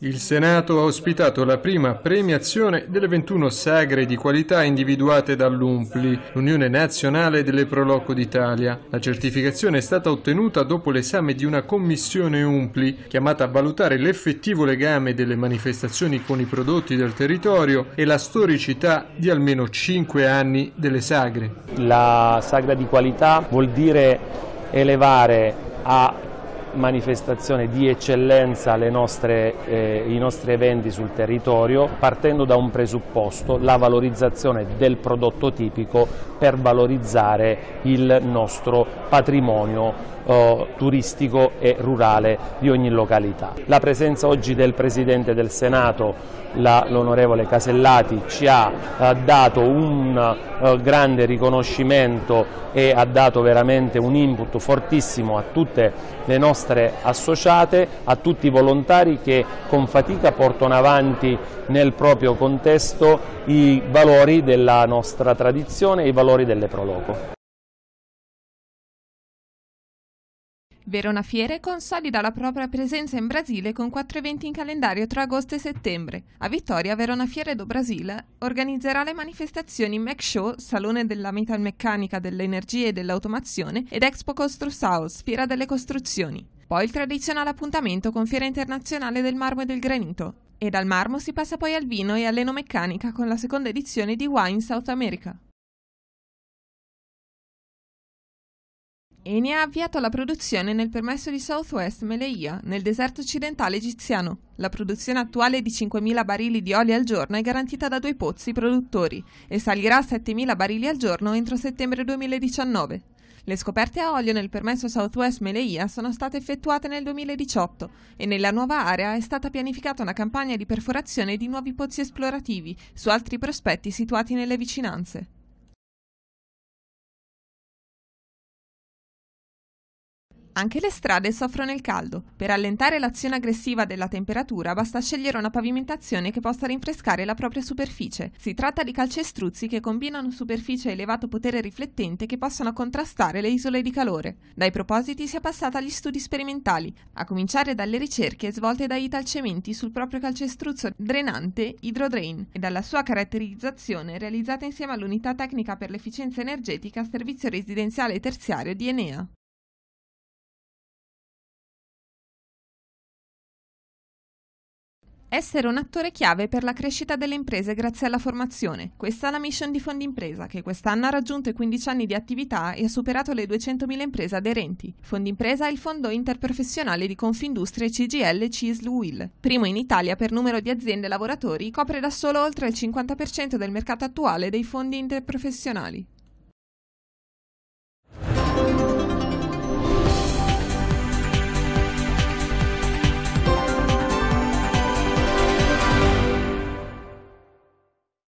Il Senato ha ospitato la prima premiazione delle 21 sagre di qualità individuate dall'UMPLI, l'Unione Nazionale delle Proloco d'Italia. La certificazione è stata ottenuta dopo l'esame di una commissione UMPLI chiamata a valutare l'effettivo legame delle manifestazioni con i prodotti del territorio e la storicità di almeno 5 anni delle sagre. La sagra di qualità vuol dire elevare a manifestazione di eccellenza nostre, eh, i nostri eventi sul territorio partendo da un presupposto, la valorizzazione del prodotto tipico per valorizzare il nostro patrimonio eh, turistico e rurale di ogni località. La presenza oggi del Presidente del Senato, l'onorevole Casellati, ci ha eh, dato un eh, grande riconoscimento e ha dato veramente un input fortissimo a tutte le nostre nostre associate, a tutti i volontari che con fatica portano avanti nel proprio contesto i valori della nostra tradizione e i valori delle Proloco. Verona Fiere consolida la propria presenza in Brasile con quattro eventi in calendario tra agosto e settembre. A Vittoria, Verona Fiere do Brasile organizzerà le manifestazioni Mac Show, Salone della Metalmeccanica, dell'Energia e dell'Automazione ed Expo Construs House, Fiera delle Costruzioni. Poi il tradizionale appuntamento con Fiera Internazionale del Marmo e del Granito. E dal marmo si passa poi al vino e all'enomeccanica con la seconda edizione di Wine South America. e ne ha avviato la produzione nel permesso di Southwest Meleia, nel deserto occidentale egiziano. La produzione attuale di 5.000 barili di olio al giorno è garantita da due pozzi produttori e salirà a 7.000 barili al giorno entro settembre 2019. Le scoperte a olio nel permesso Southwest Meleia sono state effettuate nel 2018 e nella nuova area è stata pianificata una campagna di perforazione di nuovi pozzi esplorativi su altri prospetti situati nelle vicinanze. Anche le strade soffrono il caldo. Per allentare l'azione aggressiva della temperatura basta scegliere una pavimentazione che possa rinfrescare la propria superficie. Si tratta di calcestruzzi che combinano superficie a elevato potere riflettente che possono contrastare le isole di calore. Dai propositi si è passata agli studi sperimentali, a cominciare dalle ricerche svolte da Italcementi sul proprio calcestruzzo drenante Hydrodrain e dalla sua caratterizzazione realizzata insieme all'unità tecnica per l'efficienza energetica servizio residenziale e terziario di Enea. Essere un attore chiave per la crescita delle imprese grazie alla formazione. Questa è la mission di Fondimpresa, che quest'anno ha raggiunto i 15 anni di attività e ha superato le 200.000 imprese aderenti. Fondimpresa è il fondo interprofessionale di Confindustria CGL CISL UIL. Primo in Italia per numero di aziende e lavoratori, copre da solo oltre il 50% del mercato attuale dei fondi interprofessionali.